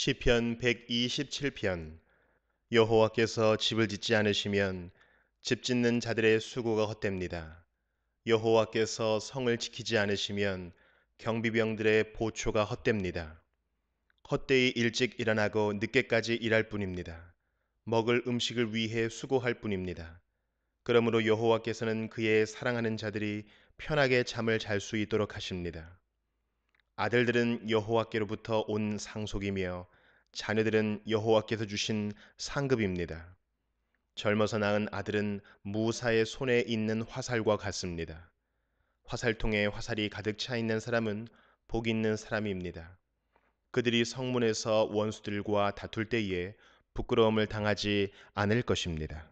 시편 127편 여호와께서 집을 짓지 않으시면 집 짓는 자들의 수고가 헛됩니다. 여호와께서 성을 지키지 않으시면 경비병들의 보초가 헛됩니다. 헛되이 일찍 일어나고 늦게까지 일할 뿐입니다. 먹을 음식을 위해 수고할 뿐입니다. 그러므로 여호와께서는 그의 사랑하는 자들이 편하게 잠을 잘 수 있도록 하십니다. 아들들은 여호와께로부터 온 상속이며 자녀들은 여호와께서 주신 상급입니다. 젊어서 낳은 아들은 무사의 손에 있는 화살과 같습니다. 화살통에 화살이 가득 차 있는 사람은 복 있는 사람입니다. 그들이 성문에서 원수들과 다툴 때에 부끄러움을 당하지 않을 것입니다.